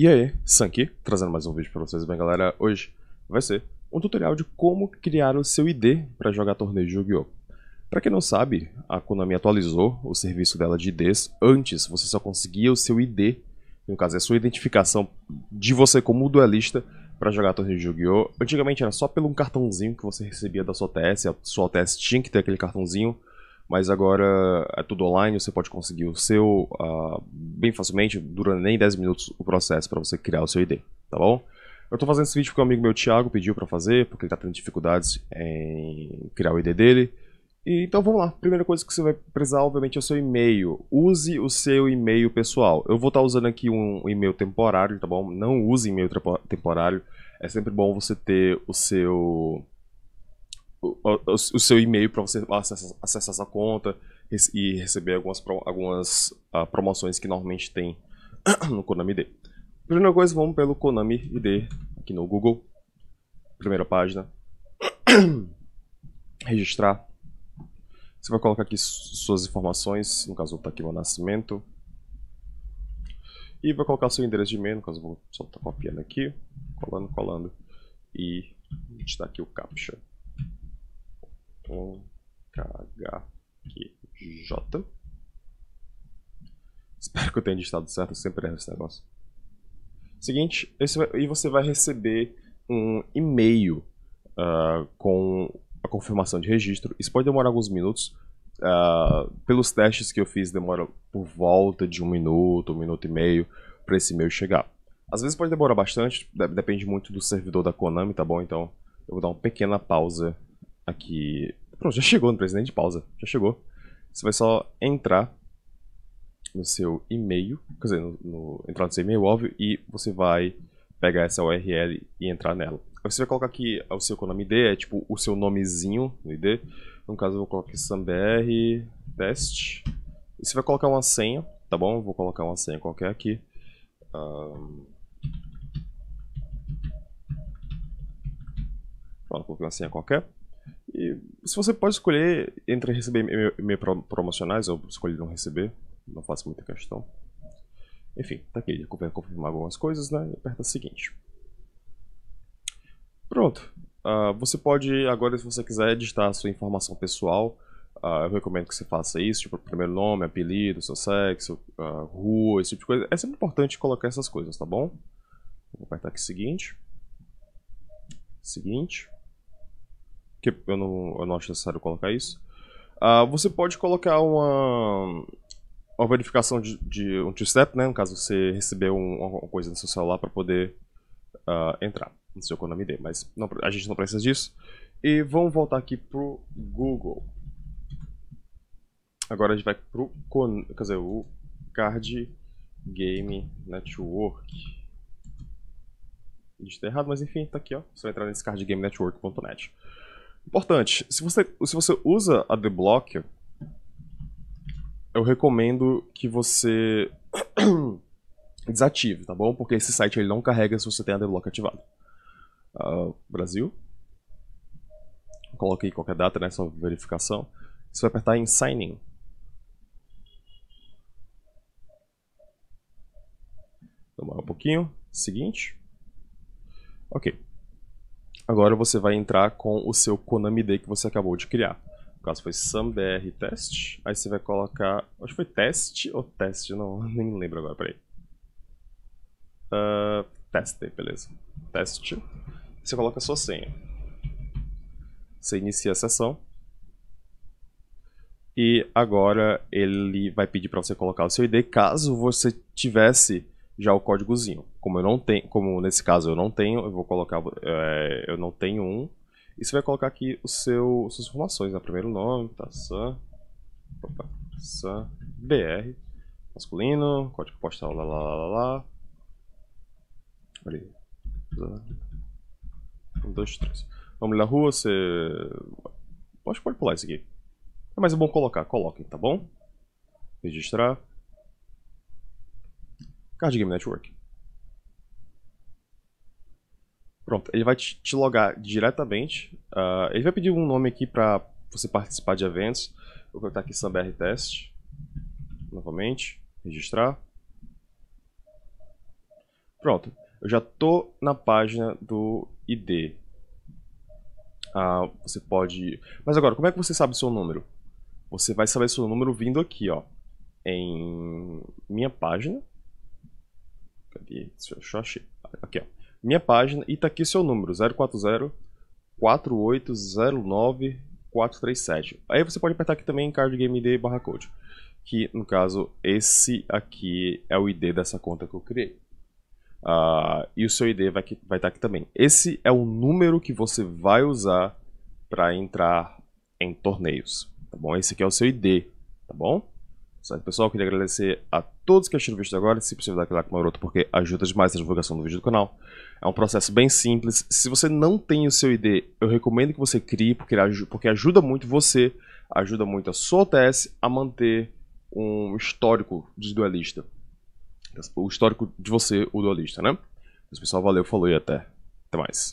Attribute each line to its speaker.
Speaker 1: E aí, Sanki, trazendo mais um vídeo para vocês, bem galera, hoje vai ser um tutorial de como criar o seu ID para jogar torneio de Yu-Gi-Oh! Para quem não sabe, a Konami atualizou o serviço dela de IDs, antes você só conseguia o seu ID, no caso é a sua identificação de você como duelista para jogar torneio de Yu-Gi-Oh! Antigamente era só pelo um cartãozinho que você recebia da sua OTS, a sua OTS tinha que ter aquele cartãozinho, mas agora é tudo online, você pode conseguir o seu uh, bem facilmente, dura nem 10 minutos o processo para você criar o seu ID, tá bom? Eu estou fazendo esse vídeo porque um amigo meu, Thiago, pediu para fazer, porque ele está tendo dificuldades em criar o ID dele. E, então vamos lá, primeira coisa que você vai precisar, obviamente, é o seu e-mail. Use o seu e-mail pessoal. Eu vou estar tá usando aqui um e-mail temporário, tá bom? Não use e-mail temporário. É sempre bom você ter o seu o, o, seu e-mail para você acessar, acessar essa conta e receber algumas, algumas uh, promoções que normalmente tem no Konami ID. Primeira coisa, vamos pelo Konami ID aqui no Google. Primeira página. Registrar. Você vai colocar aqui suas informações, no caso está aqui o nascimento. E vai colocar seu endereço de e-mail, no caso vou só estar copiando aqui, colando, colando. E a gente tá aqui o captcha. O Espero que eu tenha digitado certo, sempre erro esse negócio. Seguinte, esse, e você vai receber um e-mail uh, com a confirmação de registro. Isso pode demorar alguns minutos. Uh, pelos testes que eu fiz, demora por volta de um minuto, um minuto e meio, para esse e-mail chegar. Às vezes pode demorar bastante, depende muito do servidor da Konami, tá bom? Então eu vou dar uma pequena pausa Aqui. Pronto, já chegou, não precisa nem de pausa. Já chegou. Você vai só entrar no seu e-mail, quer dizer, no, no, entrar no seu e-mail, óbvio, e você vai pegar essa URL e entrar nela. Aí você vai colocar aqui é, o seu nome ID, é tipo o seu nomezinho no ID. No caso, eu vou colocar sambr test. E você vai colocar uma senha, tá bom? Eu vou colocar uma senha qualquer aqui. Um... Pronto, coloquei uma senha qualquer. E se você pode escolher entre receber e-mail promocionais ou escolher não receber, não faço muita questão. Enfim, tá aqui, vai confirmar algumas coisas, né? E aperta seguinte. Pronto. Uh, você pode, agora, se você quiser, digitar a sua informação pessoal. Uh, eu recomendo que você faça isso, tipo, primeiro nome, apelido, seu sexo, uh, rua, esse tipo de coisa. É sempre importante colocar essas coisas, tá bom? Vou apertar aqui seguinte. Seguinte que eu não, eu não acho necessário colocar isso, uh, você pode colocar uma, uma verificação de, de um two-step, né? No caso, você receber um, uma coisa no seu celular para poder uh, entrar no seu Konami ID, mas não, a gente não precisa disso. E vamos voltar aqui pro Google. Agora a gente vai pro Con quer dizer, o Card Game Network. Digitei tá errado, mas enfim, tá aqui, ó. Você vai entrar nesse Network.net. Importante, se você, se você usa Block, eu recomendo que você desative, tá bom? Porque esse site ele não carrega se você tem a adblock ativado. Uh, Brasil. Coloquei qualquer data, né? verificação. Você vai apertar em Sign In. Demora um pouquinho. Seguinte. Ok. Agora você vai entrar com o seu Konami D que você acabou de criar. No caso foi SamBR test, aí você vai colocar, acho que foi teste ou teste, não, nem lembro agora, peraí. Uh, teste, beleza. Teste. Você coloca a sua senha. Você inicia a sessão. E agora ele vai pedir para você colocar o seu ID caso você tivesse já o códigozinho. Como eu não tenho, como nesse caso eu não tenho, eu vou colocar, é, eu não tenho um. E você vai colocar aqui o seu, suas informações, né? primeiro nome, tá? Sam, opa, Sam, BR, masculino, código postal, lá, lá, lá, lá. Um, dois, três. Vamos na rua, você... Acho que pode pular isso aqui. É mais bom colocar, coloquem, tá bom? Registrar. Card Game Network. Pronto, ele vai te logar diretamente. Uh, ele vai pedir um nome aqui para você participar de eventos. Vou colocar aqui SamBR Test. Novamente, registrar. Pronto, eu já tô na página do ID. Uh, ah, você pode... Mas agora, como é que você sabe o seu número? Você vai saber seu número vindo aqui, ó. Em minha página, Cadê? Deixa eu achar. Aqui, ó. Minha página e tá aqui o seu número, 040 4809 437. Aí você pode apertar aqui também em card game barra code. Que no caso, esse aqui é o ID dessa conta que eu criei. Uh, e o seu ID vai estar vai tá aqui também. Esse é o número que você vai usar para entrar em torneios. Tá bom? Esse aqui é o seu ID, tá bom? Certo, pessoal? Queria agradecer a todos que assistiram o vídeo até agora. Se possível, dá aquele like maroto, porque ajuda demais a divulgação do vídeo do canal. É um processo bem simples. Se você não tem o seu ID, eu recomendo que você crie, porque, porque ajuda muito você, ajuda muito a sua OTS a manter um histórico de duelista. O histórico de você, o duelista, né? Então, pessoal, valeu, falou e até, até mais.